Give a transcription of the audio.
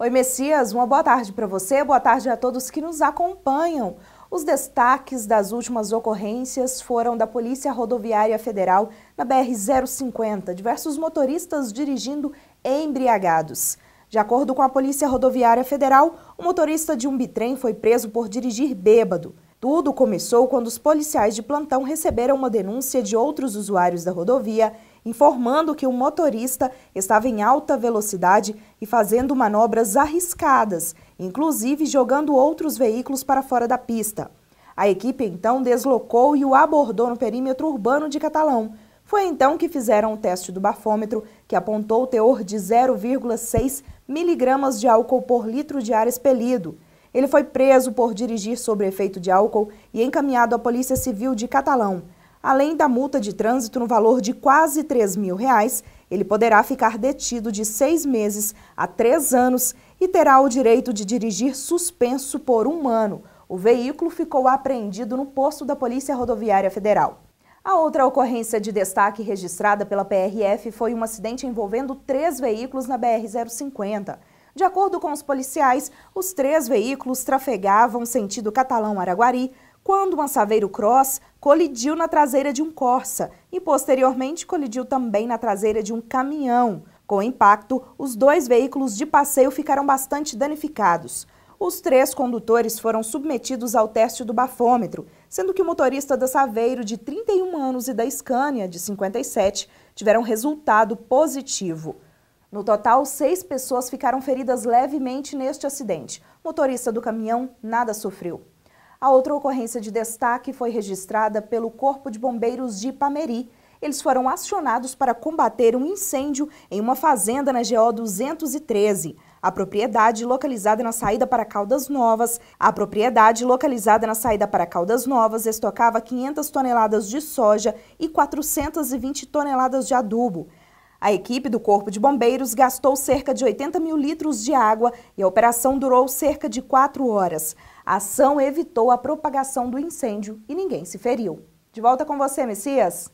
Oi, Messias, uma boa tarde para você, boa tarde a todos que nos acompanham. Os destaques das últimas ocorrências foram da Polícia Rodoviária Federal na BR-050, diversos motoristas dirigindo embriagados. De acordo com a Polícia Rodoviária Federal, o motorista de um bitrem foi preso por dirigir bêbado. Tudo começou quando os policiais de plantão receberam uma denúncia de outros usuários da rodovia informando que o motorista estava em alta velocidade e fazendo manobras arriscadas, inclusive jogando outros veículos para fora da pista. A equipe então deslocou e o abordou no perímetro urbano de Catalão. Foi então que fizeram o teste do bafômetro, que apontou o teor de 0,6 miligramas de álcool por litro de ar expelido. Ele foi preso por dirigir sobre efeito de álcool e encaminhado à Polícia Civil de Catalão. Além da multa de trânsito no valor de quase 3 mil reais, ele poderá ficar detido de seis meses a três anos e terá o direito de dirigir suspenso por um ano. O veículo ficou apreendido no posto da Polícia Rodoviária Federal. A outra ocorrência de destaque registrada pela PRF foi um acidente envolvendo três veículos na BR-050. De acordo com os policiais, os três veículos trafegavam sentido Catalão-Araguari quando um Saveiro Cross colidiu na traseira de um Corsa e posteriormente colidiu também na traseira de um caminhão. Com o impacto, os dois veículos de passeio ficaram bastante danificados. Os três condutores foram submetidos ao teste do bafômetro, sendo que o motorista da Saveiro, de 31 anos, e da Scania, de 57, tiveram resultado positivo. No total, seis pessoas ficaram feridas levemente neste acidente. O motorista do caminhão nada sofreu. A outra ocorrência de destaque foi registrada pelo Corpo de Bombeiros de Pameri. Eles foram acionados para combater um incêndio em uma fazenda na GO 213. A propriedade localizada na saída para Caldas Novas, a propriedade localizada na saída para Caldas Novas estocava 500 toneladas de soja e 420 toneladas de adubo. A equipe do Corpo de Bombeiros gastou cerca de 80 mil litros de água e a operação durou cerca de quatro horas. A ação evitou a propagação do incêndio e ninguém se feriu. De volta com você, Messias.